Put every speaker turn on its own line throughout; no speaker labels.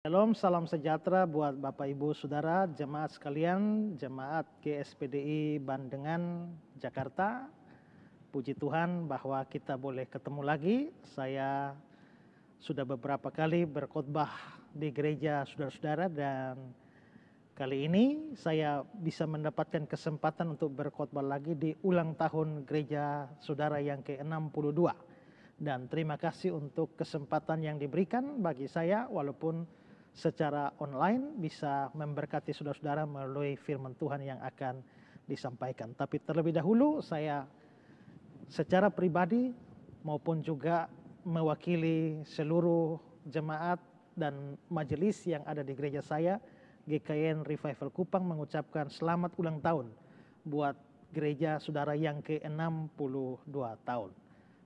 Shalom, salam sejahtera buat Bapak Ibu Saudara, jemaat sekalian, jemaat GSPDI Bandengan, Jakarta. Puji Tuhan bahwa kita boleh ketemu lagi. Saya sudah beberapa kali berkhotbah di gereja saudara-saudara dan kali ini saya bisa mendapatkan kesempatan untuk berkhotbah lagi di ulang tahun gereja saudara yang ke-62. Dan terima kasih untuk kesempatan yang diberikan bagi saya walaupun secara online bisa memberkati saudara-saudara melalui firman Tuhan yang akan disampaikan. Tapi terlebih dahulu saya secara pribadi maupun juga mewakili seluruh jemaat dan majelis yang ada di gereja saya, GKN Revival Kupang mengucapkan selamat ulang tahun buat gereja saudara yang ke-62 tahun.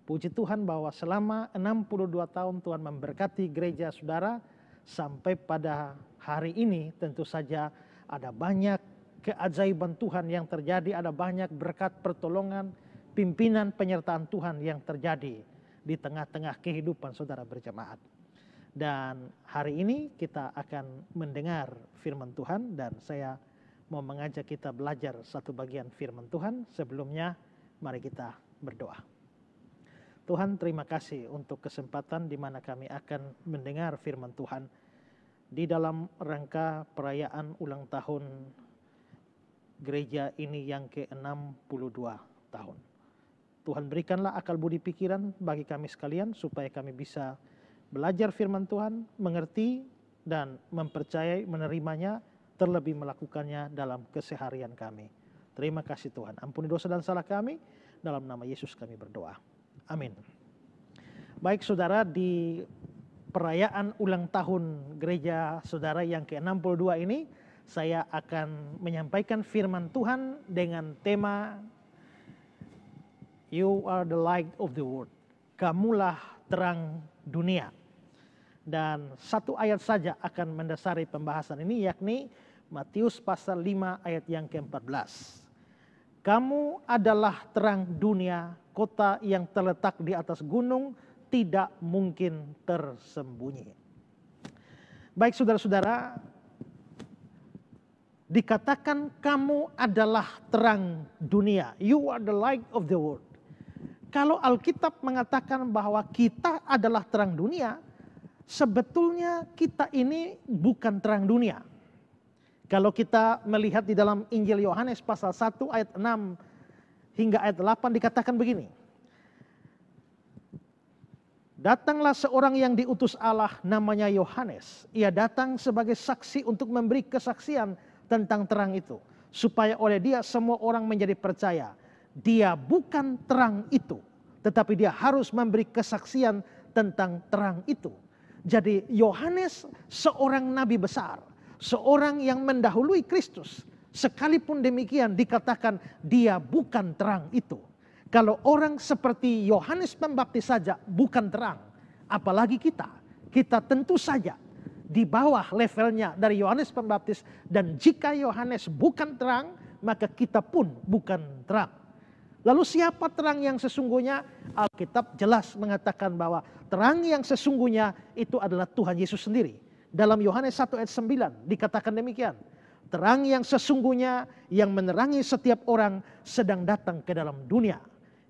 Puji Tuhan bahwa selama 62 tahun Tuhan memberkati gereja saudara, sampai pada hari ini tentu saja ada banyak keajaiban Tuhan yang terjadi, ada banyak berkat pertolongan, pimpinan penyertaan Tuhan yang terjadi di tengah-tengah kehidupan saudara berjemaat. Dan hari ini kita akan mendengar firman Tuhan dan saya mau mengajak kita belajar satu bagian firman Tuhan. Sebelumnya mari kita berdoa. Tuhan terima kasih untuk kesempatan di mana kami akan mendengar firman Tuhan di dalam rangka perayaan ulang tahun gereja ini yang ke-62 tahun. Tuhan berikanlah akal budi pikiran bagi kami sekalian supaya kami bisa belajar firman Tuhan, mengerti dan mempercayai menerimanya terlebih melakukannya dalam keseharian kami. Terima kasih Tuhan. Ampuni dosa dan salah kami. Dalam nama Yesus kami berdoa. Amin. Baik saudara di perayaan ulang tahun gereja saudara yang ke-62 ini saya akan menyampaikan firman Tuhan dengan tema You are the light of the world. Kamulah terang dunia. Dan satu ayat saja akan mendasari pembahasan ini yakni Matius pasal 5 ayat yang ke-14. Kamu adalah terang dunia, kota yang terletak di atas gunung tidak mungkin tersembunyi. Baik saudara-saudara, dikatakan kamu adalah terang dunia. You are the light of the world. Kalau Alkitab mengatakan bahwa kita adalah terang dunia, sebetulnya kita ini bukan terang dunia kalau kita melihat di dalam Injil Yohanes pasal 1 ayat 6 hingga ayat 8 dikatakan begini. Datanglah seorang yang diutus Allah namanya Yohanes. Ia datang sebagai saksi untuk memberi kesaksian tentang terang itu. Supaya oleh dia semua orang menjadi percaya. Dia bukan terang itu. Tetapi dia harus memberi kesaksian tentang terang itu. Jadi Yohanes seorang nabi besar seorang yang mendahului Kristus. Sekalipun demikian dikatakan dia bukan terang itu. Kalau orang seperti Yohanes Pembaptis saja bukan terang, apalagi kita. Kita tentu saja di bawah levelnya dari Yohanes Pembaptis dan jika Yohanes bukan terang, maka kita pun bukan terang. Lalu siapa terang yang sesungguhnya? Alkitab jelas mengatakan bahwa terang yang sesungguhnya itu adalah Tuhan Yesus sendiri. Dalam Yohanes 1 ayat 9 dikatakan demikian. Terang yang sesungguhnya yang menerangi setiap orang sedang datang ke dalam dunia.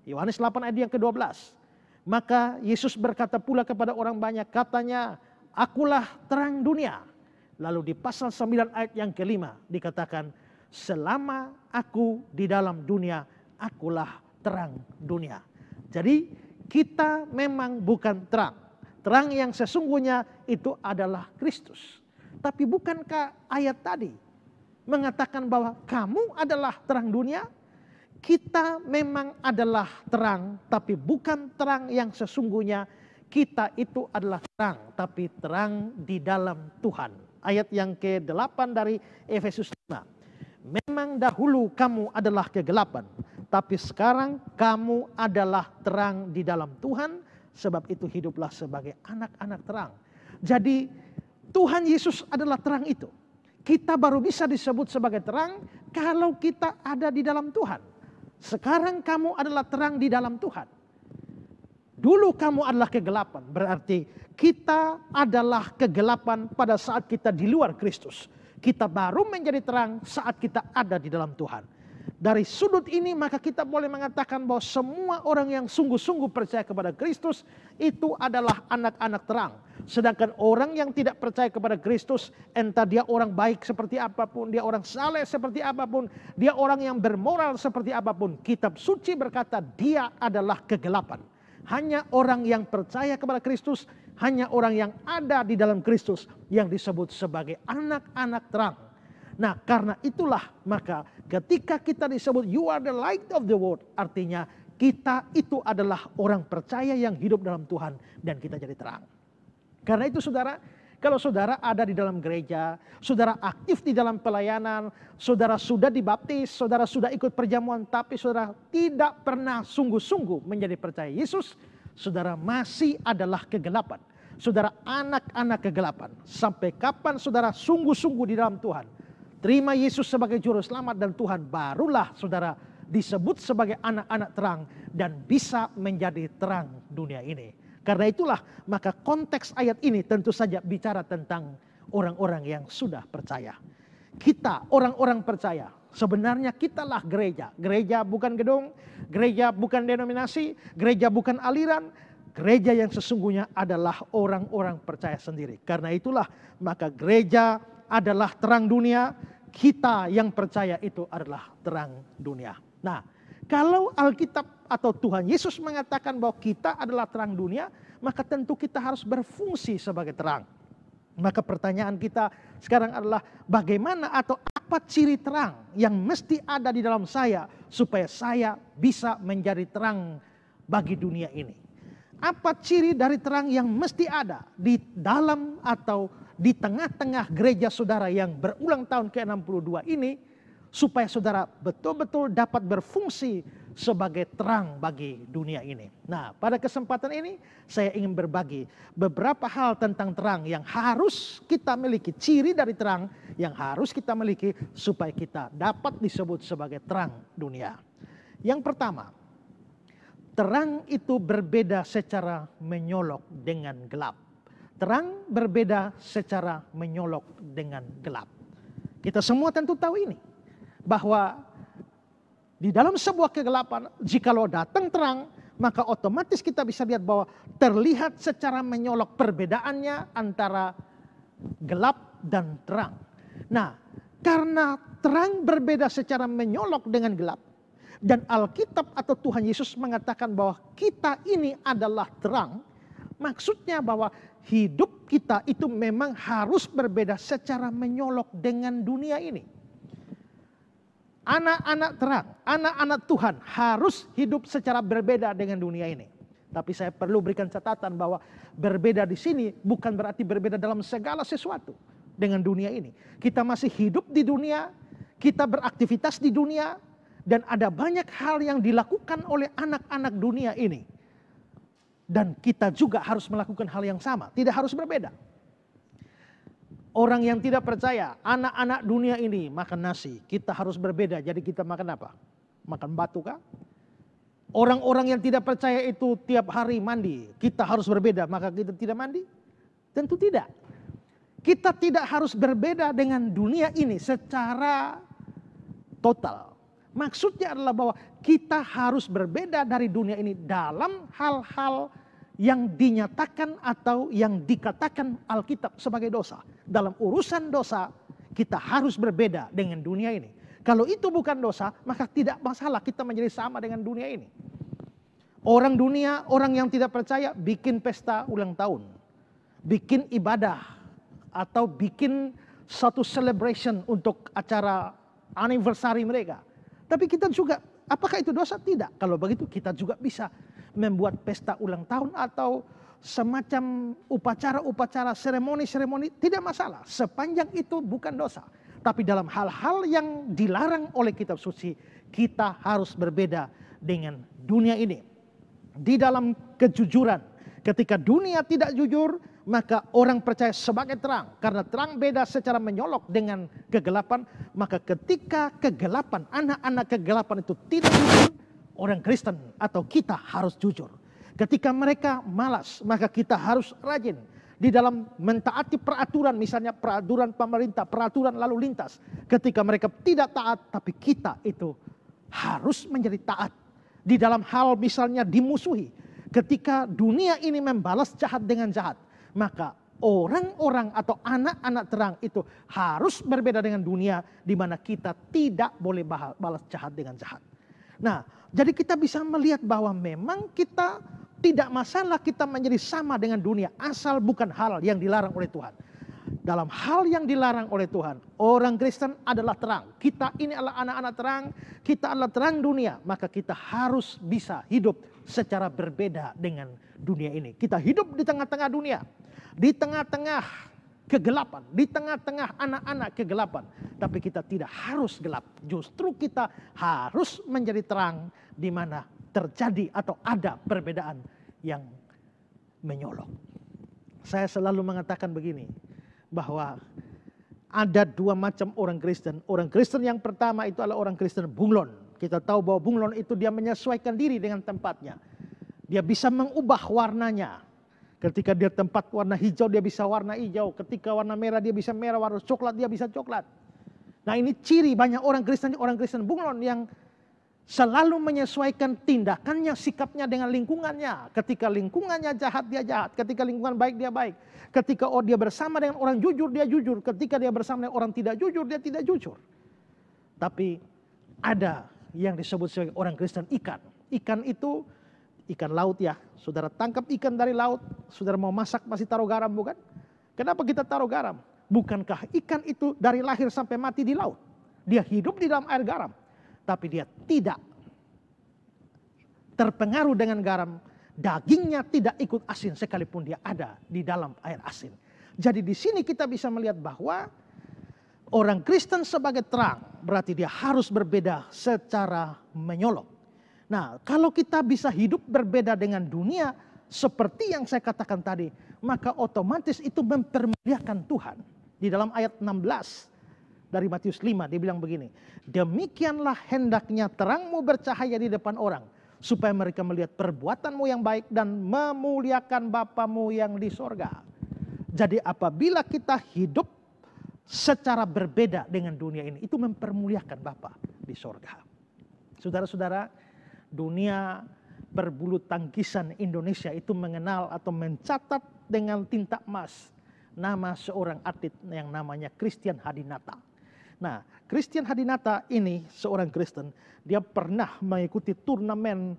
Yohanes 8 ayat yang ke-12. Maka Yesus berkata pula kepada orang banyak katanya, akulah terang dunia. Lalu di pasal 9 ayat yang kelima dikatakan, selama aku di dalam dunia, akulah terang dunia. Jadi kita memang bukan terang terang yang sesungguhnya itu adalah Kristus. Tapi bukankah ayat tadi mengatakan bahwa kamu adalah terang dunia? Kita memang adalah terang, tapi bukan terang yang sesungguhnya. Kita itu adalah terang, tapi terang di dalam Tuhan. Ayat yang ke-8 dari Efesus 5. Memang dahulu kamu adalah kegelapan, tapi sekarang kamu adalah terang di dalam Tuhan Sebab itu hiduplah sebagai anak-anak terang. Jadi Tuhan Yesus adalah terang itu. Kita baru bisa disebut sebagai terang kalau kita ada di dalam Tuhan. Sekarang kamu adalah terang di dalam Tuhan. Dulu kamu adalah kegelapan, berarti kita adalah kegelapan pada saat kita di luar Kristus. Kita baru menjadi terang saat kita ada di dalam Tuhan. Dari sudut ini maka kita boleh mengatakan bahwa semua orang yang sungguh-sungguh percaya kepada Kristus itu adalah anak-anak terang. Sedangkan orang yang tidak percaya kepada Kristus, entah dia orang baik seperti apapun, dia orang saleh seperti apapun, dia orang yang bermoral seperti apapun, kitab suci berkata dia adalah kegelapan. Hanya orang yang percaya kepada Kristus, hanya orang yang ada di dalam Kristus yang disebut sebagai anak-anak terang. Nah karena itulah maka ketika kita disebut you are the light of the world. Artinya kita itu adalah orang percaya yang hidup dalam Tuhan dan kita jadi terang. Karena itu saudara, kalau saudara ada di dalam gereja, saudara aktif di dalam pelayanan, saudara sudah dibaptis, saudara sudah ikut perjamuan, tapi saudara tidak pernah sungguh-sungguh menjadi percaya Yesus, saudara masih adalah kegelapan. Saudara anak-anak kegelapan. Sampai kapan saudara sungguh-sungguh di dalam Tuhan? terima Yesus sebagai juru selamat dan Tuhan, barulah saudara disebut sebagai anak-anak terang dan bisa menjadi terang dunia ini. Karena itulah maka konteks ayat ini tentu saja bicara tentang orang-orang yang sudah percaya. Kita orang-orang percaya Sebenarnya kitalah gereja. Gereja bukan gedung, gereja bukan denominasi, gereja bukan aliran. Gereja yang sesungguhnya adalah orang-orang percaya sendiri. Karena itulah maka gereja adalah terang dunia, kita yang percaya itu adalah terang dunia. Nah, kalau Alkitab atau Tuhan Yesus mengatakan bahwa kita adalah terang dunia, maka tentu kita harus berfungsi sebagai terang. Maka pertanyaan kita sekarang adalah bagaimana atau apa ciri terang yang mesti ada di dalam saya supaya saya bisa menjadi terang bagi dunia ini. Apa ciri dari terang yang mesti ada di dalam atau di tengah-tengah gereja saudara yang berulang tahun ke-62 ini supaya saudara betul-betul dapat berfungsi sebagai terang bagi dunia ini. Nah, pada kesempatan ini saya ingin berbagi beberapa hal tentang terang yang harus kita miliki, ciri dari terang yang harus kita miliki supaya kita dapat disebut sebagai terang dunia. Yang pertama, terang itu berbeda secara menyolok dengan gelap. Terang berbeda secara menyolok dengan gelap. Kita semua tentu tahu ini. Bahwa di dalam sebuah kegelapan, jikalau datang terang, maka otomatis kita bisa lihat bahwa terlihat secara menyolok perbedaannya antara gelap dan terang. Nah, karena terang berbeda secara menyolok dengan gelap, dan Alkitab atau Tuhan Yesus mengatakan bahwa kita ini adalah terang, Maksudnya bahwa hidup kita itu memang harus berbeda secara menyolok dengan dunia ini. Anak-anak terang, anak-anak Tuhan harus hidup secara berbeda dengan dunia ini. Tapi saya perlu berikan catatan bahwa berbeda di sini bukan berarti berbeda dalam segala sesuatu dengan dunia ini. Kita masih hidup di dunia, kita beraktivitas di dunia, dan ada banyak hal yang dilakukan oleh anak-anak dunia ini dan kita juga harus melakukan hal yang sama, tidak harus berbeda. Orang yang tidak percaya, anak-anak dunia ini makan nasi, kita harus berbeda. Jadi kita makan apa? Makan batu kah? Orang-orang yang tidak percaya itu tiap hari mandi, kita harus berbeda, maka kita tidak mandi? Tentu tidak. Kita tidak harus berbeda dengan dunia ini secara total. Maksudnya adalah bahwa kita harus berbeda dari dunia ini dalam hal-hal yang dinyatakan atau yang dikatakan Alkitab sebagai dosa. Dalam urusan dosa, kita harus berbeda dengan dunia ini. Kalau itu bukan dosa, maka tidak masalah kita menjadi sama dengan dunia ini. Orang dunia, orang yang tidak percaya bikin pesta ulang tahun. Bikin ibadah atau bikin satu celebration untuk acara anniversary mereka. Tapi kita juga Apakah itu dosa? Tidak. Kalau begitu kita juga bisa membuat pesta ulang tahun atau semacam upacara-upacara seremoni-seremoni tidak masalah sepanjang itu bukan dosa. Tapi dalam hal-hal yang dilarang oleh kitab suci kita harus berbeda dengan dunia ini. Di dalam kejujuran, ketika dunia tidak jujur, maka orang percaya sebagai terang. Karena terang beda secara menyolok dengan kegelapan, maka ketika kegelapan, anak-anak kegelapan itu tidak jujur, orang Kristen atau kita harus jujur. Ketika mereka malas, maka kita harus rajin di dalam mentaati peraturan, misalnya peraturan pemerintah, peraturan lalu lintas. Ketika mereka tidak taat, tapi kita itu harus menjadi taat. Di dalam hal misalnya dimusuhi, ketika dunia ini membalas jahat dengan jahat, maka orang-orang atau anak-anak terang itu harus berbeda dengan dunia di mana kita tidak boleh balas jahat dengan jahat. Nah, jadi kita bisa melihat bahwa memang kita tidak masalah kita menjadi sama dengan dunia asal bukan hal yang dilarang oleh Tuhan. Dalam hal yang dilarang oleh Tuhan, orang Kristen adalah terang. Kita ini adalah anak-anak terang, kita adalah terang dunia, maka kita harus bisa hidup secara berbeda dengan dunia ini. Kita hidup di tengah-tengah dunia, di tengah-tengah kegelapan, di tengah-tengah anak-anak kegelapan. Tapi kita tidak harus gelap, justru kita harus menjadi terang di mana terjadi atau ada perbedaan yang menyolok. Saya selalu mengatakan begini, bahwa ada dua macam orang Kristen. Orang Kristen yang pertama itu adalah orang Kristen bunglon. Kita tahu bahwa bunglon itu dia menyesuaikan diri dengan tempatnya. Dia bisa mengubah warnanya, Ketika dia tempat warna hijau, dia bisa warna hijau. Ketika warna merah, dia bisa merah. Warna coklat, dia bisa coklat. Nah ini ciri banyak orang Kristen, orang Kristen bunglon yang selalu menyesuaikan tindakannya, sikapnya dengan lingkungannya. Ketika lingkungannya jahat, dia jahat. Ketika lingkungan baik, dia baik. Ketika oh, dia bersama dengan orang jujur, dia jujur. Ketika dia bersama dengan orang tidak jujur, dia tidak jujur. Tapi ada yang disebut sebagai orang Kristen ikan. Ikan itu ikan laut ya. Saudara tangkap ikan dari laut, saudara mau masak masih taruh garam bukan? Kenapa kita taruh garam? Bukankah ikan itu dari lahir sampai mati di laut? Dia hidup di dalam air garam. Tapi dia tidak terpengaruh dengan garam. Dagingnya tidak ikut asin sekalipun dia ada di dalam air asin. Jadi di sini kita bisa melihat bahwa orang Kristen sebagai terang berarti dia harus berbeda secara menyolok. Nah, kalau kita bisa hidup berbeda dengan dunia, seperti yang saya katakan tadi, maka otomatis itu mempermuliakan Tuhan. Di dalam ayat 16 dari Matius 5 dia bilang begini, demikianlah hendaknya terangmu bercahaya di depan orang supaya mereka melihat perbuatanmu yang baik dan memuliakan Bapamu yang di sorga. Jadi apabila kita hidup secara berbeda dengan dunia ini, itu mempermuliakan Bapa di sorga. Saudara-saudara, dunia berbulu tangkisan Indonesia itu mengenal atau mencatat dengan tinta emas nama seorang atlet yang namanya Christian Hadinata. Nah, Christian Hadinata ini seorang Kristen, dia pernah mengikuti turnamen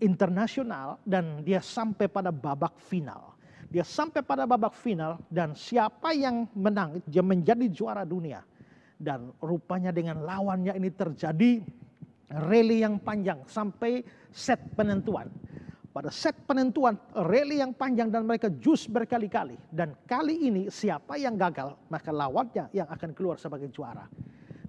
internasional dan dia sampai pada babak final. Dia sampai pada babak final dan siapa yang menang dia menjadi juara dunia. Dan rupanya dengan lawannya ini terjadi rally yang panjang sampai set penentuan. Pada set penentuan rally yang panjang dan mereka jus berkali-kali. Dan kali ini siapa yang gagal maka lawannya yang akan keluar sebagai juara.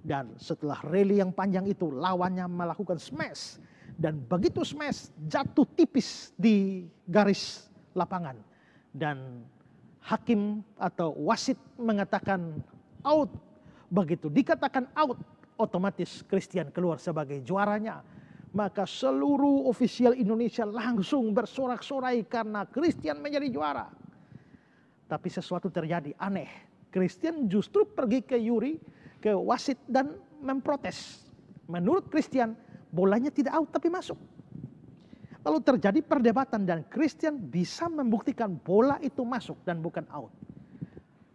Dan setelah rally yang panjang itu lawannya melakukan smash. Dan begitu smash jatuh tipis di garis lapangan. Dan hakim atau wasit mengatakan out. Begitu dikatakan out otomatis Christian keluar sebagai juaranya. Maka seluruh ofisial Indonesia langsung bersorak-sorai karena Christian menjadi juara. Tapi sesuatu terjadi aneh. Christian justru pergi ke Yuri, ke wasit dan memprotes. Menurut Christian, bolanya tidak out tapi masuk. Lalu terjadi perdebatan dan Christian bisa membuktikan bola itu masuk dan bukan out.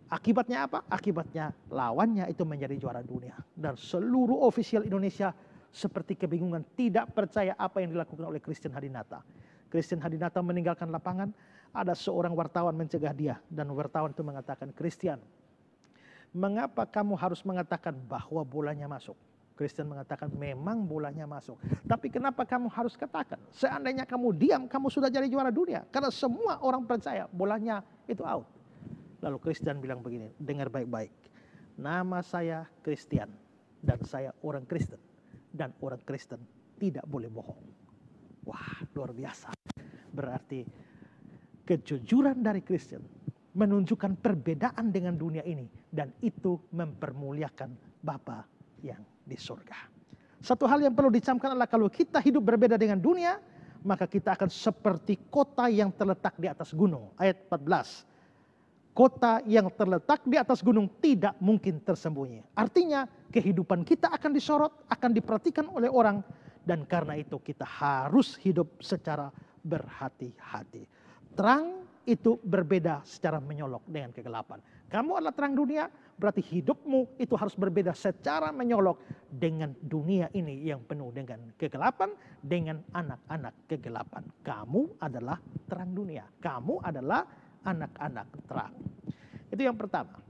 Akibatnya apa? Akibatnya lawannya itu menjadi juara dunia. Dan seluruh ofisial Indonesia seperti kebingungan tidak percaya apa yang dilakukan oleh Christian Hadinata. Christian Hadinata meninggalkan lapangan, ada seorang wartawan mencegah dia. Dan wartawan itu mengatakan, Christian, mengapa kamu harus mengatakan bahwa bolanya masuk? Christian mengatakan memang bolanya masuk. Tapi kenapa kamu harus katakan? Seandainya kamu diam, kamu sudah jadi juara dunia. Karena semua orang percaya bolanya itu out. Lalu Kristen bilang begini, dengar baik-baik. Nama saya Kristen dan saya orang Kristen. Dan orang Kristen tidak boleh bohong. Wah, luar biasa. Berarti kejujuran dari Kristen menunjukkan perbedaan dengan dunia ini dan itu mempermuliakan Bapa yang di surga. Satu hal yang perlu dicamkan adalah kalau kita hidup berbeda dengan dunia, maka kita akan seperti kota yang terletak di atas gunung. Ayat 14 kota yang terletak di atas gunung tidak mungkin tersembunyi. Artinya kehidupan kita akan disorot, akan diperhatikan oleh orang dan karena itu kita harus hidup secara berhati-hati. Terang itu berbeda secara menyolok dengan kegelapan. Kamu adalah terang dunia, berarti hidupmu itu harus berbeda secara menyolok dengan dunia ini yang penuh dengan kegelapan, dengan anak-anak kegelapan. Kamu adalah terang dunia. Kamu adalah anak-anak terang. Itu yang pertama.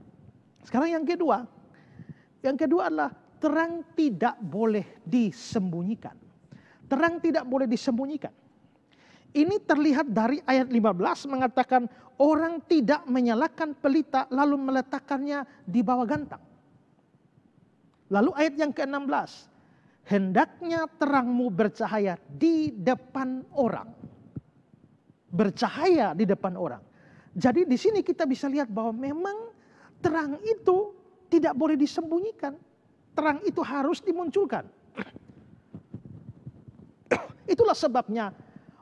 Sekarang yang kedua. Yang kedua adalah terang tidak boleh disembunyikan. Terang tidak boleh disembunyikan. Ini terlihat dari ayat 15 mengatakan orang tidak menyalakan pelita lalu meletakkannya di bawah gantang. Lalu ayat yang ke-16, hendaknya terangmu bercahaya di depan orang. Bercahaya di depan orang. Jadi di sini kita bisa lihat bahwa memang terang itu tidak boleh disembunyikan. Terang itu harus dimunculkan. Itulah sebabnya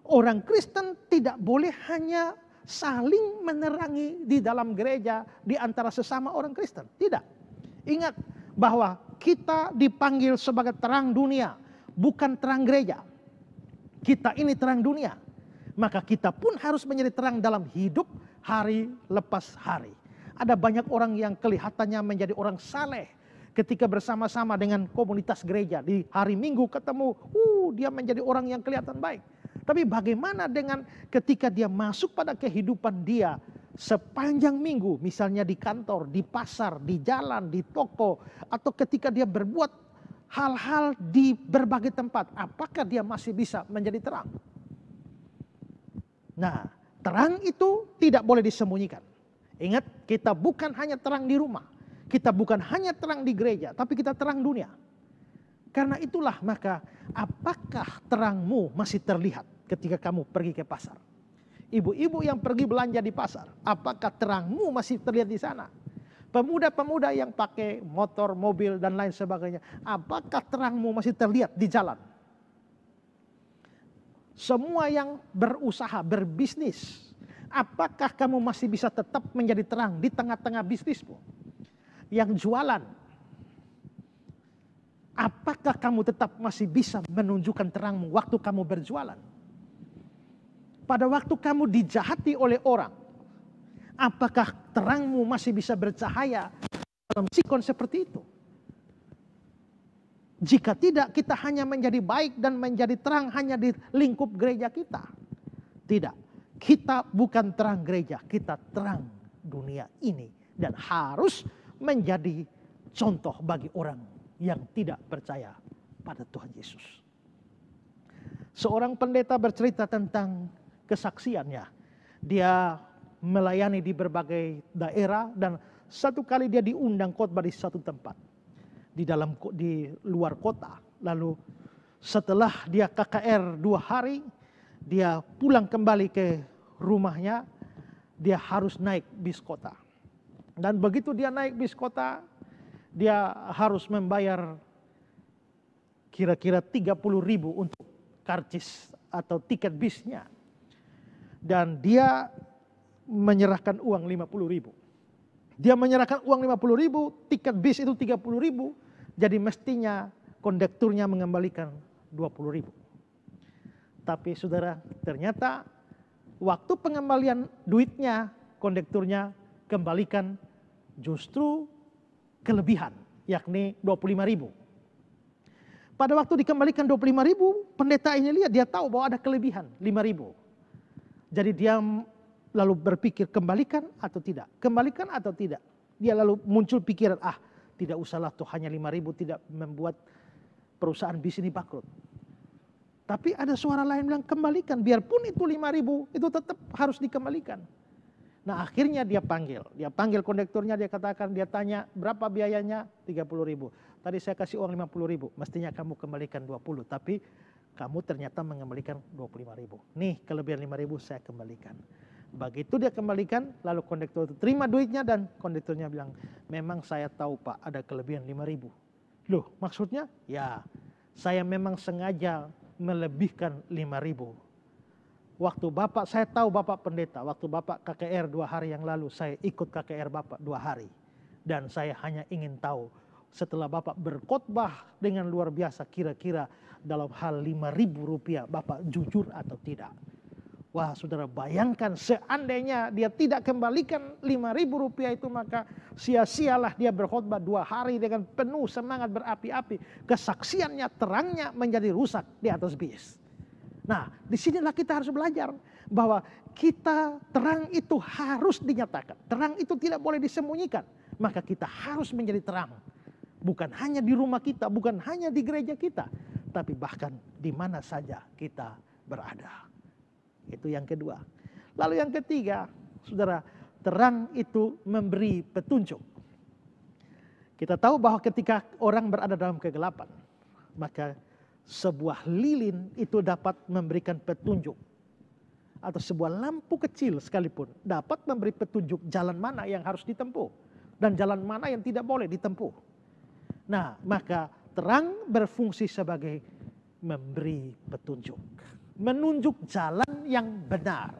orang Kristen tidak boleh hanya saling menerangi di dalam gereja di antara sesama orang Kristen. Tidak. Ingat bahwa kita dipanggil sebagai terang dunia, bukan terang gereja. Kita ini terang dunia maka kita pun harus menjadi terang dalam hidup hari lepas hari. Ada banyak orang yang kelihatannya menjadi orang saleh ketika bersama-sama dengan komunitas gereja di hari Minggu ketemu, uh dia menjadi orang yang kelihatan baik. Tapi bagaimana dengan ketika dia masuk pada kehidupan dia sepanjang minggu, misalnya di kantor, di pasar, di jalan, di toko, atau ketika dia berbuat hal-hal di berbagai tempat, apakah dia masih bisa menjadi terang? Nah, terang itu tidak boleh disembunyikan. Ingat, kita bukan hanya terang di rumah, kita bukan hanya terang di gereja, tapi kita terang dunia. Karena itulah maka apakah terangmu masih terlihat ketika kamu pergi ke pasar? Ibu-ibu yang pergi belanja di pasar, apakah terangmu masih terlihat di sana? Pemuda-pemuda yang pakai motor, mobil dan lain sebagainya, apakah terangmu masih terlihat di jalan? Semua yang berusaha, berbisnis, apakah kamu masih bisa tetap menjadi terang di tengah-tengah bisnismu? Yang jualan, apakah kamu tetap masih bisa menunjukkan terangmu waktu kamu berjualan? Pada waktu kamu dijahati oleh orang, apakah terangmu masih bisa bercahaya dalam sikon seperti itu? Jika tidak kita hanya menjadi baik dan menjadi terang hanya di lingkup gereja kita. Tidak. Kita bukan terang gereja, kita terang dunia ini dan harus menjadi contoh bagi orang yang tidak percaya pada Tuhan Yesus. Seorang pendeta bercerita tentang kesaksiannya. Dia melayani di berbagai daerah dan satu kali dia diundang khotbah di satu tempat di dalam di luar kota. Lalu setelah dia KKR dua hari, dia pulang kembali ke rumahnya, dia harus naik bis kota. Dan begitu dia naik bis kota, dia harus membayar kira-kira 30 ribu untuk karcis atau tiket bisnya. Dan dia menyerahkan uang 50 ribu. Dia menyerahkan uang 50 ribu, tiket bis itu 30 ribu, jadi mestinya kondekturnya mengembalikan 20 ribu. Tapi saudara, ternyata waktu pengembalian duitnya, kondekturnya kembalikan justru kelebihan, yakni 25 ribu. Pada waktu dikembalikan 25 ribu, pendeta ini lihat dia tahu bahwa ada kelebihan 5 ribu. Jadi dia lalu berpikir kembalikan atau tidak, kembalikan atau tidak. Dia lalu muncul pikiran, ah tidak usahlah tuh hanya 5 ribu tidak membuat perusahaan bis ini bangkrut. Tapi ada suara lain bilang kembalikan, biarpun itu 5 ribu itu tetap harus dikembalikan. Nah akhirnya dia panggil, dia panggil kondekturnya, dia katakan, dia tanya berapa biayanya? 30 ribu. Tadi saya kasih uang 50 ribu, mestinya kamu kembalikan 20, tapi kamu ternyata mengembalikan 25 ribu. Nih kelebihan 5 ribu saya kembalikan. Begitu dia kembalikan, lalu kondektur itu terima duitnya dan kondekturnya bilang, memang saya tahu pak ada kelebihan 5 ribu. Loh maksudnya? Ya, saya memang sengaja melebihkan 5 ribu. Waktu Bapak, saya tahu Bapak pendeta, waktu Bapak KKR dua hari yang lalu, saya ikut KKR Bapak dua hari. Dan saya hanya ingin tahu, setelah Bapak berkhotbah dengan luar biasa, kira-kira dalam hal lima ribu rupiah, Bapak jujur atau tidak. Wah saudara bayangkan seandainya dia tidak kembalikan 5 ribu rupiah itu maka sia-sialah dia berkhutbah dua hari dengan penuh semangat berapi-api. Kesaksiannya, terangnya menjadi rusak di atas bis. Nah disinilah kita harus belajar bahwa kita terang itu harus dinyatakan. Terang itu tidak boleh disembunyikan. Maka kita harus menjadi terang. Bukan hanya di rumah kita, bukan hanya di gereja kita. Tapi bahkan di mana saja kita berada. Itu yang kedua. Lalu yang ketiga, saudara, terang itu memberi petunjuk. Kita tahu bahwa ketika orang berada dalam kegelapan, maka sebuah lilin itu dapat memberikan petunjuk. Atau sebuah lampu kecil sekalipun dapat memberi petunjuk jalan mana yang harus ditempuh. Dan jalan mana yang tidak boleh ditempuh. Nah maka terang berfungsi sebagai memberi petunjuk menunjuk jalan yang benar.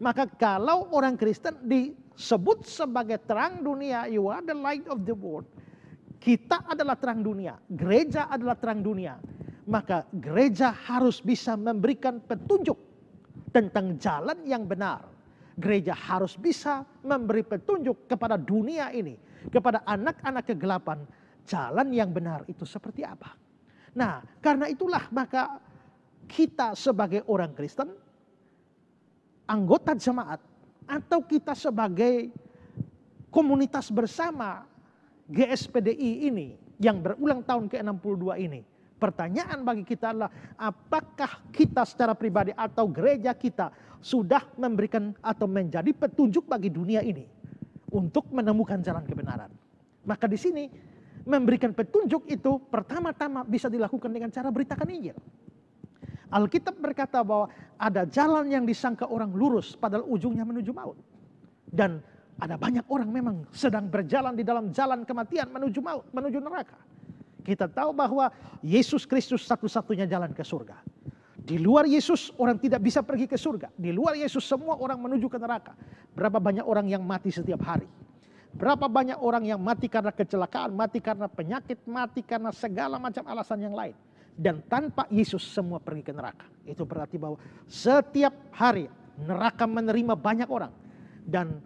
Maka kalau orang Kristen disebut sebagai terang dunia, you are the light of the world. Kita adalah terang dunia, gereja adalah terang dunia. Maka gereja harus bisa memberikan petunjuk tentang jalan yang benar. Gereja harus bisa memberi petunjuk kepada dunia ini, kepada anak-anak kegelapan, jalan yang benar itu seperti apa. Nah, karena itulah maka kita sebagai orang Kristen, anggota jemaat, atau kita sebagai komunitas bersama GSPDI ini yang berulang tahun ke-62 ini. Pertanyaan bagi kita adalah apakah kita secara pribadi atau gereja kita sudah memberikan atau menjadi petunjuk bagi dunia ini untuk menemukan jalan kebenaran. Maka di sini memberikan petunjuk itu pertama-tama bisa dilakukan dengan cara beritakan Injil. Alkitab berkata bahwa ada jalan yang disangka orang lurus padahal ujungnya menuju maut. Dan ada banyak orang memang sedang berjalan di dalam jalan kematian menuju maut, menuju neraka. Kita tahu bahwa Yesus Kristus satu-satunya jalan ke surga. Di luar Yesus orang tidak bisa pergi ke surga. Di luar Yesus semua orang menuju ke neraka. Berapa banyak orang yang mati setiap hari. Berapa banyak orang yang mati karena kecelakaan, mati karena penyakit, mati karena segala macam alasan yang lain dan tanpa Yesus semua pergi ke neraka. Itu berarti bahwa setiap hari neraka menerima banyak orang dan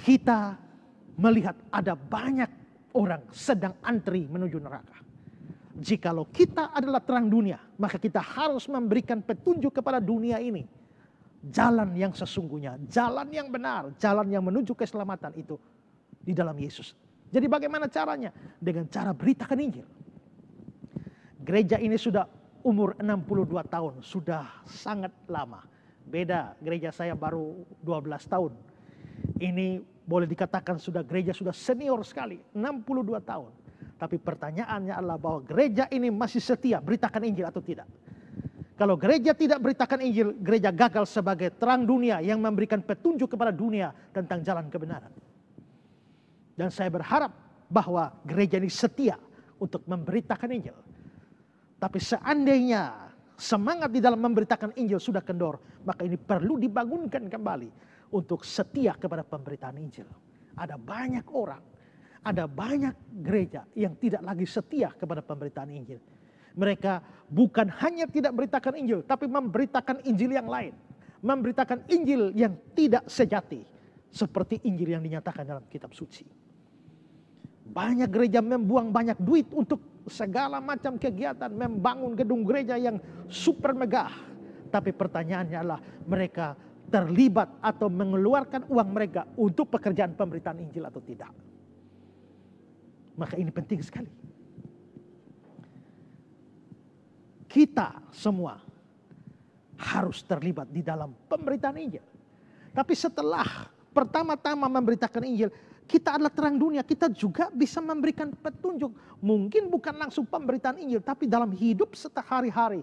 kita melihat ada banyak orang sedang antri menuju neraka. Jikalau kita adalah terang dunia, maka kita harus memberikan petunjuk kepada dunia ini. Jalan yang sesungguhnya, jalan yang benar, jalan yang menuju keselamatan itu di dalam Yesus. Jadi bagaimana caranya? Dengan cara beritakan Injil Gereja ini sudah umur 62 tahun, sudah sangat lama. Beda gereja saya baru 12 tahun. Ini boleh dikatakan sudah gereja sudah senior sekali, 62 tahun. Tapi pertanyaannya adalah bahwa gereja ini masih setia beritakan Injil atau tidak. Kalau gereja tidak beritakan Injil, gereja gagal sebagai terang dunia yang memberikan petunjuk kepada dunia tentang jalan kebenaran. Dan saya berharap bahwa gereja ini setia untuk memberitakan Injil. Tapi seandainya semangat di dalam memberitakan Injil sudah kendor, maka ini perlu dibangunkan kembali untuk setia kepada pemberitaan Injil. Ada banyak orang, ada banyak gereja yang tidak lagi setia kepada pemberitaan Injil. Mereka bukan hanya tidak beritakan Injil, tapi memberitakan Injil yang lain. Memberitakan Injil yang tidak sejati. Seperti Injil yang dinyatakan dalam kitab suci. Banyak gereja membuang banyak duit untuk segala macam kegiatan, membangun gedung gereja yang super megah. Tapi pertanyaannya adalah mereka terlibat atau mengeluarkan uang mereka untuk pekerjaan pemberitaan Injil atau tidak. Maka ini penting sekali. Kita semua harus terlibat di dalam pemberitaan Injil. Tapi setelah pertama-tama memberitakan Injil, kita adalah terang dunia, kita juga bisa memberikan petunjuk. Mungkin bukan langsung pemberitaan Injil, tapi dalam hidup setiap hari-hari.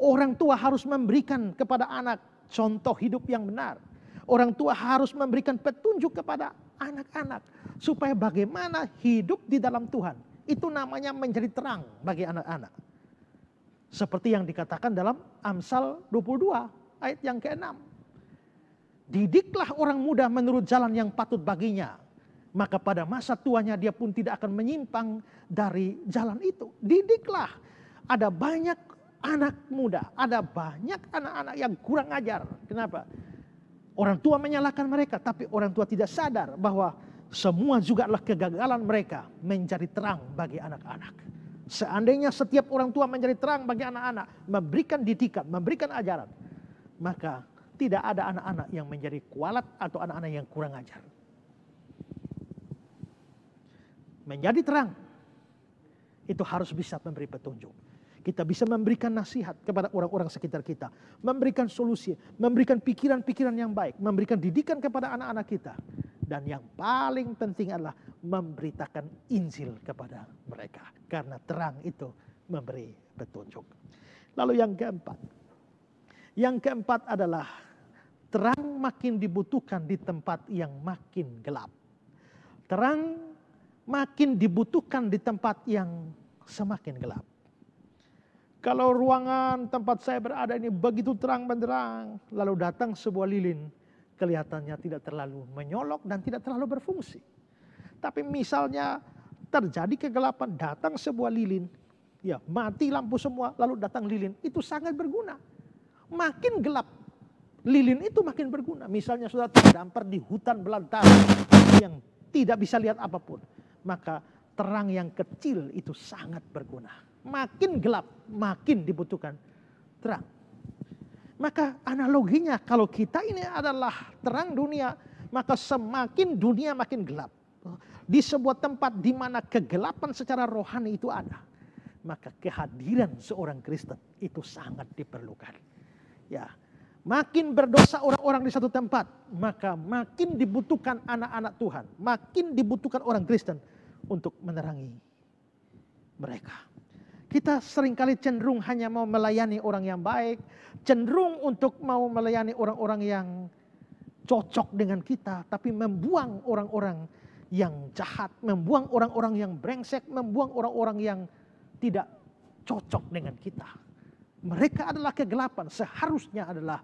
Orang tua harus memberikan kepada anak contoh hidup yang benar. Orang tua harus memberikan petunjuk kepada anak-anak. Supaya bagaimana hidup di dalam Tuhan. Itu namanya menjadi terang bagi anak-anak. Seperti yang dikatakan dalam Amsal 22 ayat yang ke-6. Didiklah orang muda menurut jalan yang patut baginya maka pada masa tuanya dia pun tidak akan menyimpang dari jalan itu. Didiklah. Ada banyak anak muda, ada banyak anak-anak yang kurang ajar. Kenapa? Orang tua menyalahkan mereka, tapi orang tua tidak sadar bahwa semua juga adalah kegagalan mereka menjadi terang bagi anak-anak. Seandainya setiap orang tua menjadi terang bagi anak-anak, memberikan didikan, memberikan ajaran, maka tidak ada anak-anak yang menjadi kualat atau anak-anak yang kurang ajar. menjadi terang, itu harus bisa memberi petunjuk. Kita bisa memberikan nasihat kepada orang-orang sekitar kita, memberikan solusi, memberikan pikiran-pikiran yang baik, memberikan didikan kepada anak-anak kita, dan yang paling penting adalah memberitakan Injil kepada mereka, karena terang itu memberi petunjuk. Lalu, yang keempat, yang keempat adalah terang makin dibutuhkan di tempat yang makin gelap. Terang makin dibutuhkan di tempat yang semakin gelap. Kalau ruangan tempat saya berada ini begitu terang benderang, lalu datang sebuah lilin, kelihatannya tidak terlalu menyolok dan tidak terlalu berfungsi. Tapi misalnya terjadi kegelapan, datang sebuah lilin, ya mati lampu semua, lalu datang lilin, itu sangat berguna. Makin gelap, lilin itu makin berguna. Misalnya sudah terdampar di hutan belantara yang tidak bisa lihat apapun maka terang yang kecil itu sangat berguna. Makin gelap, makin dibutuhkan terang. Maka analoginya kalau kita ini adalah terang dunia, maka semakin dunia makin gelap. Di sebuah tempat di mana kegelapan secara rohani itu ada, maka kehadiran seorang Kristen itu sangat diperlukan. Ya, makin berdosa orang-orang di satu tempat, maka makin dibutuhkan anak-anak Tuhan, makin dibutuhkan orang Kristen untuk menerangi mereka. Kita seringkali cenderung hanya mau melayani orang yang baik, cenderung untuk mau melayani orang-orang yang cocok dengan kita, tapi membuang orang-orang yang jahat, membuang orang-orang yang brengsek, membuang orang-orang yang tidak cocok dengan kita. Mereka adalah kegelapan, seharusnya adalah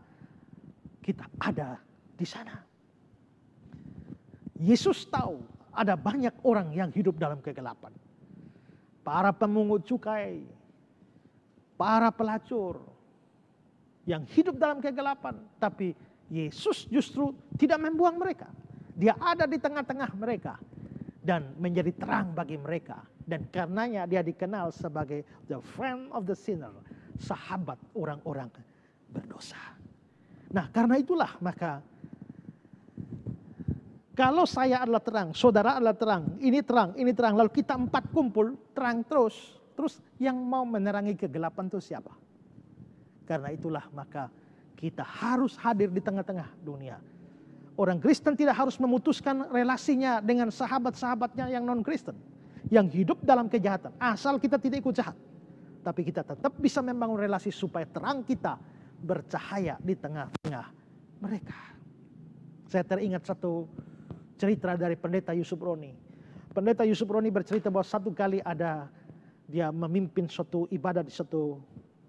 kita ada di sana. Yesus tahu ada banyak orang yang hidup dalam kegelapan. Para pemungut cukai, para pelacur yang hidup dalam kegelapan, tapi Yesus justru tidak membuang mereka. Dia ada di tengah-tengah mereka dan menjadi terang bagi mereka. Dan karenanya dia dikenal sebagai the friend of the sinner, sahabat orang-orang berdosa. Nah, karena itulah maka kalau saya adalah terang, saudara adalah terang, ini terang, ini terang, lalu kita empat kumpul, terang terus. Terus yang mau menerangi kegelapan itu siapa? Karena itulah maka kita harus hadir di tengah-tengah dunia. Orang Kristen tidak harus memutuskan relasinya dengan sahabat-sahabatnya yang non-Kristen. Yang hidup dalam kejahatan. Asal kita tidak ikut jahat. Tapi kita tetap bisa membangun relasi supaya terang kita bercahaya di tengah-tengah mereka. Saya teringat satu cerita dari pendeta Yusuf Roni. Pendeta Yusuf Roni bercerita bahwa satu kali ada dia memimpin suatu ibadah di suatu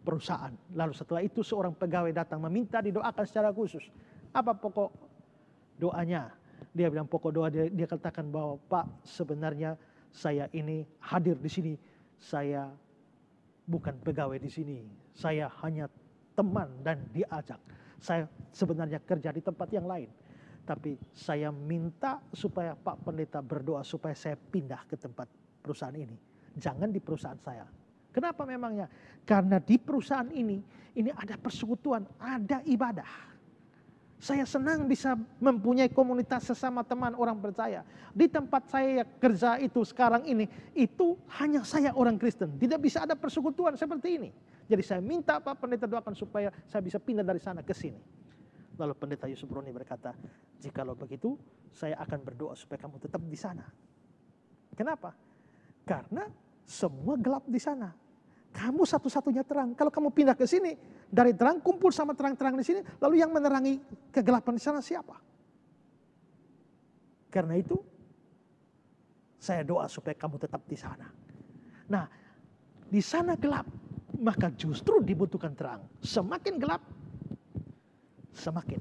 perusahaan. Lalu setelah itu seorang pegawai datang meminta didoakan secara khusus. Apa pokok doanya? Dia bilang pokok doa dia, dia katakan bahwa Pak sebenarnya saya ini hadir di sini. Saya bukan pegawai di sini. Saya hanya teman dan diajak. Saya sebenarnya kerja di tempat yang lain tapi saya minta supaya Pak Pendeta berdoa supaya saya pindah ke tempat perusahaan ini. Jangan di perusahaan saya. Kenapa memangnya? Karena di perusahaan ini, ini ada persekutuan, ada ibadah. Saya senang bisa mempunyai komunitas sesama teman orang percaya. Di tempat saya kerja itu sekarang ini, itu hanya saya orang Kristen. Tidak bisa ada persekutuan seperti ini. Jadi saya minta Pak Pendeta doakan supaya saya bisa pindah dari sana ke sini. Lalu pendeta Yusuf Roni berkata, jikalau begitu saya akan berdoa supaya kamu tetap di sana. Kenapa? Karena semua gelap di sana. Kamu satu-satunya terang. Kalau kamu pindah ke sini, dari terang kumpul sama terang-terang di sini, lalu yang menerangi kegelapan di sana siapa? Karena itu, saya doa supaya kamu tetap di sana. Nah, di sana gelap, maka justru dibutuhkan terang. Semakin gelap, semakin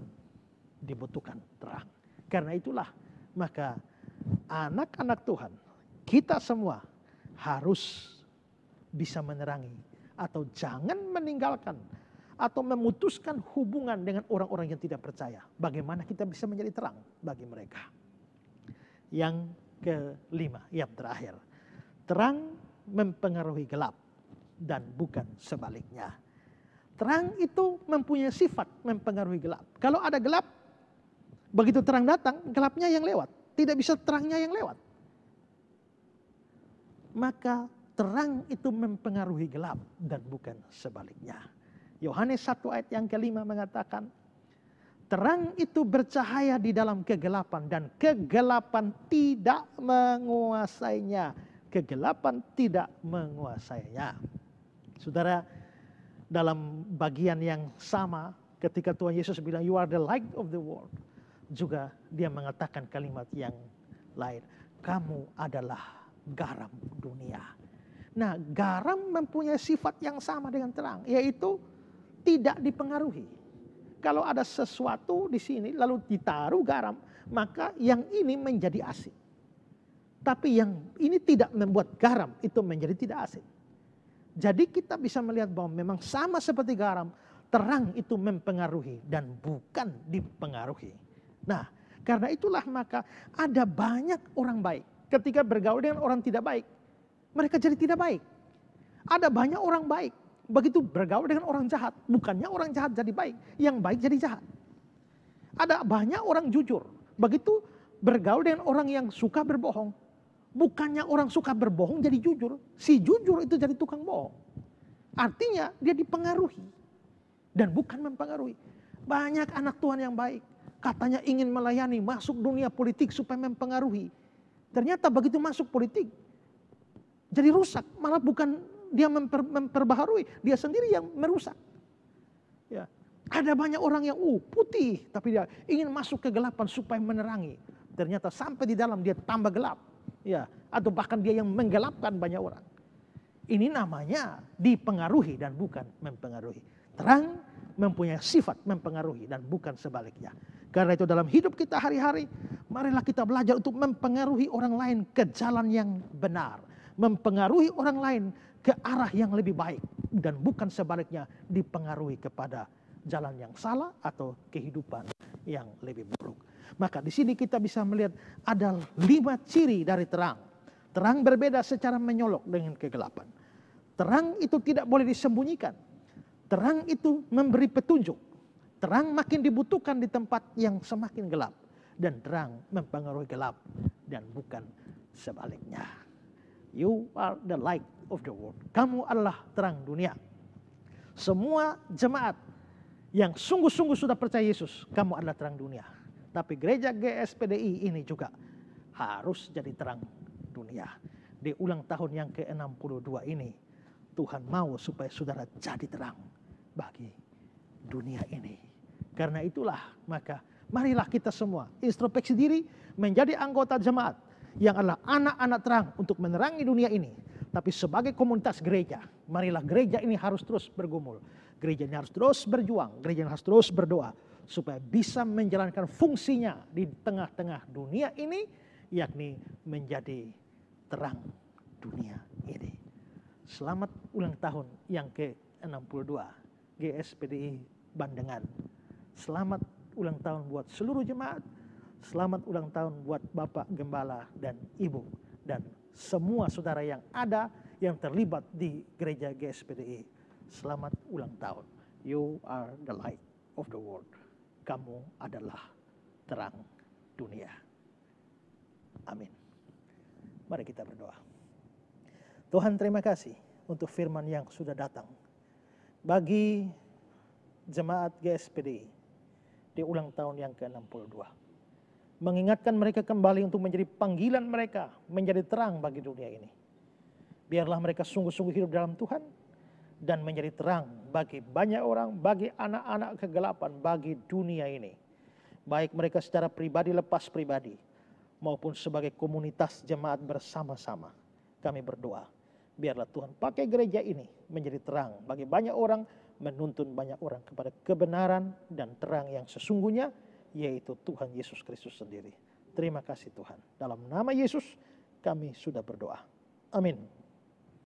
dibutuhkan terang. Karena itulah maka anak-anak Tuhan, kita semua harus bisa menerangi atau jangan meninggalkan atau memutuskan hubungan dengan orang-orang yang tidak percaya. Bagaimana kita bisa menjadi terang bagi mereka? Yang kelima, yang terakhir. Terang mempengaruhi gelap dan bukan sebaliknya. Terang itu mempunyai sifat mempengaruhi gelap. Kalau ada gelap, begitu terang datang, gelapnya yang lewat. Tidak bisa terangnya yang lewat. Maka terang itu mempengaruhi gelap dan bukan sebaliknya. Yohanes 1 ayat yang kelima mengatakan, terang itu bercahaya di dalam kegelapan dan kegelapan tidak menguasainya. Kegelapan tidak menguasainya. Saudara, dalam bagian yang sama ketika Tuhan Yesus bilang you are the light of the world juga dia mengatakan kalimat yang lain kamu adalah garam dunia nah garam mempunyai sifat yang sama dengan terang yaitu tidak dipengaruhi kalau ada sesuatu di sini lalu ditaruh garam maka yang ini menjadi asin tapi yang ini tidak membuat garam itu menjadi tidak asin jadi kita bisa melihat bahwa memang sama seperti garam, terang itu mempengaruhi dan bukan dipengaruhi. Nah, karena itulah maka ada banyak orang baik ketika bergaul dengan orang tidak baik. Mereka jadi tidak baik. Ada banyak orang baik. Begitu bergaul dengan orang jahat, bukannya orang jahat jadi baik, yang baik jadi jahat. Ada banyak orang jujur. Begitu bergaul dengan orang yang suka berbohong, Bukannya orang suka berbohong jadi jujur. Si jujur itu jadi tukang bohong. Artinya dia dipengaruhi. Dan bukan mempengaruhi. Banyak anak Tuhan yang baik. Katanya ingin melayani masuk dunia politik supaya mempengaruhi. Ternyata begitu masuk politik. Jadi rusak. Malah bukan dia memper, memperbaharui. Dia sendiri yang merusak. Ya. Ada banyak orang yang uh putih. Tapi dia ingin masuk kegelapan supaya menerangi. Ternyata sampai di dalam dia tambah gelap Ya, atau bahkan dia yang menggelapkan banyak orang. Ini namanya dipengaruhi dan bukan mempengaruhi. Terang mempunyai sifat mempengaruhi dan bukan sebaliknya. Karena itu dalam hidup kita hari-hari, marilah kita belajar untuk mempengaruhi orang lain ke jalan yang benar. Mempengaruhi orang lain ke arah yang lebih baik. Dan bukan sebaliknya dipengaruhi kepada jalan yang salah atau kehidupan yang lebih buruk. Maka di sini kita bisa melihat ada lima ciri dari terang. Terang berbeda secara menyolok dengan kegelapan. Terang itu tidak boleh disembunyikan. Terang itu memberi petunjuk. Terang makin dibutuhkan di tempat yang semakin gelap. Dan terang mempengaruhi gelap dan bukan sebaliknya. You are the light of the world. Kamu adalah terang dunia. Semua jemaat yang sungguh-sungguh sudah percaya Yesus, kamu adalah terang dunia. Tapi gereja GSPDI ini juga harus jadi terang dunia. Di ulang tahun yang ke-62 ini, Tuhan mau supaya saudara jadi terang bagi dunia ini. Karena itulah maka marilah kita semua introspeksi diri menjadi anggota jemaat yang adalah anak-anak terang untuk menerangi dunia ini. Tapi sebagai komunitas gereja, marilah gereja ini harus terus bergumul. Gereja ini harus terus berjuang, gereja ini harus terus berdoa supaya bisa menjalankan fungsinya di tengah-tengah dunia ini yakni menjadi terang dunia ini. Selamat ulang tahun yang ke-62 GSPDI Bandengan. Selamat ulang tahun buat seluruh jemaat. Selamat ulang tahun buat Bapak Gembala dan Ibu dan semua saudara yang ada yang terlibat di gereja GSPDI. Selamat ulang tahun. You are the light of the world kamu adalah terang dunia. Amin. Mari kita berdoa. Tuhan terima kasih untuk firman yang sudah datang. Bagi jemaat GSPD di ulang tahun yang ke-62. Mengingatkan mereka kembali untuk menjadi panggilan mereka, menjadi terang bagi dunia ini. Biarlah mereka sungguh-sungguh hidup dalam Tuhan, dan menjadi terang bagi banyak orang, bagi anak-anak kegelapan, bagi dunia ini. Baik mereka secara pribadi lepas pribadi maupun sebagai komunitas jemaat bersama-sama. Kami berdoa, biarlah Tuhan pakai gereja ini menjadi terang bagi banyak orang, menuntun banyak orang kepada kebenaran dan terang yang sesungguhnya, yaitu Tuhan Yesus Kristus sendiri. Terima kasih Tuhan. Dalam nama Yesus kami sudah berdoa. Amin.